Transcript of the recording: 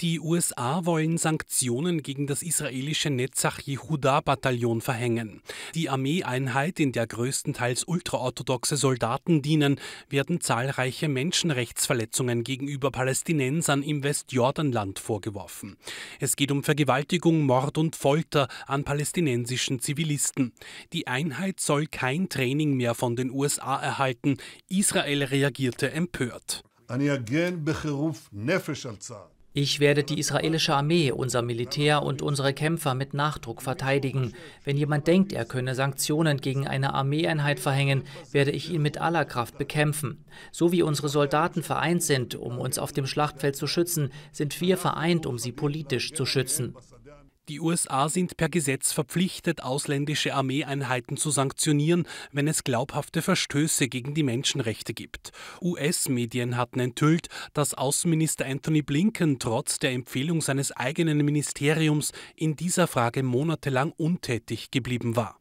Die USA wollen Sanktionen gegen das israelische Netzach Yehuda Bataillon verhängen. Die Armeeeinheit, in der größtenteils ultraorthodoxe Soldaten dienen, werden zahlreiche Menschenrechtsverletzungen gegenüber Palästinensern im Westjordanland vorgeworfen. Es geht um Vergewaltigung, Mord und Folter an palästinensischen Zivilisten. Die Einheit soll kein Training mehr von den USA erhalten. Israel reagierte empört. Ich werde die israelische Armee, unser Militär und unsere Kämpfer mit Nachdruck verteidigen. Wenn jemand denkt, er könne Sanktionen gegen eine Armeeeinheit verhängen, werde ich ihn mit aller Kraft bekämpfen. So wie unsere Soldaten vereint sind, um uns auf dem Schlachtfeld zu schützen, sind wir vereint, um sie politisch zu schützen. Die USA sind per Gesetz verpflichtet, ausländische Armeeeinheiten zu sanktionieren, wenn es glaubhafte Verstöße gegen die Menschenrechte gibt. US-Medien hatten enthüllt, dass Außenminister Anthony Blinken trotz der Empfehlung seines eigenen Ministeriums in dieser Frage monatelang untätig geblieben war.